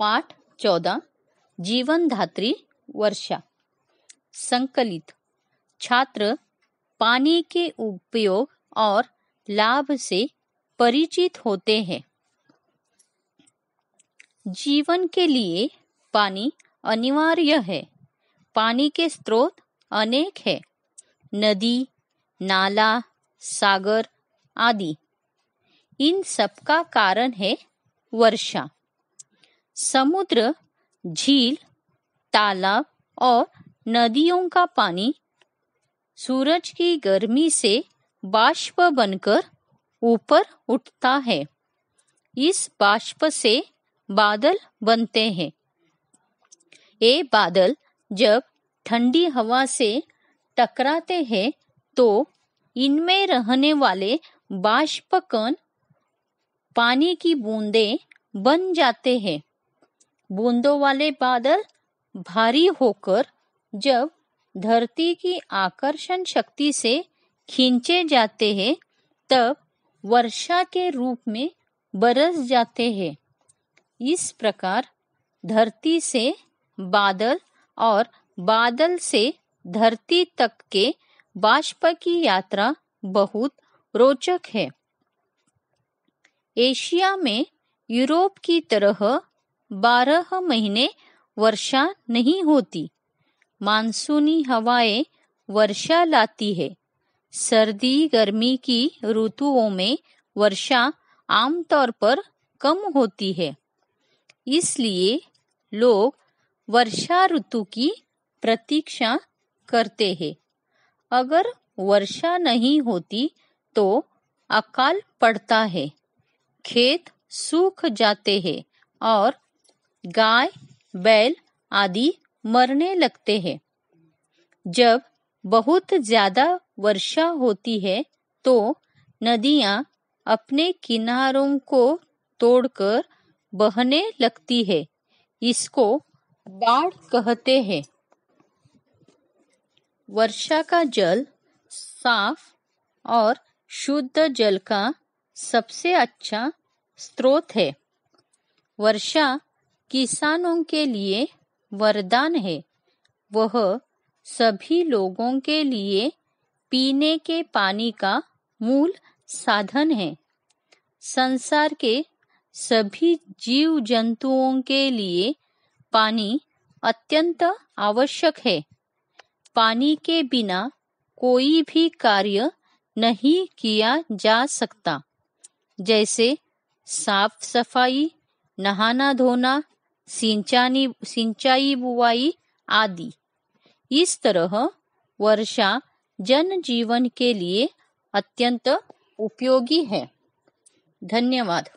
पाठ चौदह जीवन धात्री वर्षा संकलित छात्र पानी के उपयोग और लाभ से परिचित होते हैं जीवन के लिए पानी अनिवार्य है पानी के स्रोत अनेक है नदी नाला सागर आदि इन सबका कारण है वर्षा समुद्र झील तालाब और नदियों का पानी सूरज की गर्मी से बाष्प बनकर ऊपर उठता है इस बाष्प से बादल बनते हैं ये बादल जब ठंडी हवा से टकराते हैं तो इनमें रहने वाले बाष्पकण पानी की बूंदें बन जाते हैं बूंदों वाले बादल भारी होकर जब धरती की आकर्षण शक्ति से खींचे जाते हैं तब वर्षा के रूप में बरस जाते हैं इस प्रकार धरती से बादल और बादल से धरती तक के बाष्प की यात्रा बहुत रोचक है एशिया में यूरोप की तरह बारह महीने वर्षा नहीं होती मानसूनी हवाएं वर्षा लाती है सर्दी गर्मी की ऋतुओं में वर्षा आमतौर पर कम होती है इसलिए लोग वर्षा ऋतु की प्रतीक्षा करते हैं अगर वर्षा नहीं होती तो अकाल पड़ता है खेत सूख जाते हैं और गाय बैल आदि मरने लगते हैं जब बहुत ज्यादा वर्षा होती है तो नदियां अपने किनारों को तोड़कर बहने लगती है इसको बाढ़ कहते हैं वर्षा का जल साफ और शुद्ध जल का सबसे अच्छा स्रोत है वर्षा किसानों के लिए वरदान है वह सभी लोगों के लिए पीने के पानी का मूल साधन है संसार के सभी जीव जंतुओं के लिए पानी अत्यंत आवश्यक है पानी के बिना कोई भी कार्य नहीं किया जा सकता जैसे साफ सफाई नहाना धोना सिंचानी सिंचाई बुवाई आदि इस तरह वर्षा जन जीवन के लिए अत्यंत उपयोगी है धन्यवाद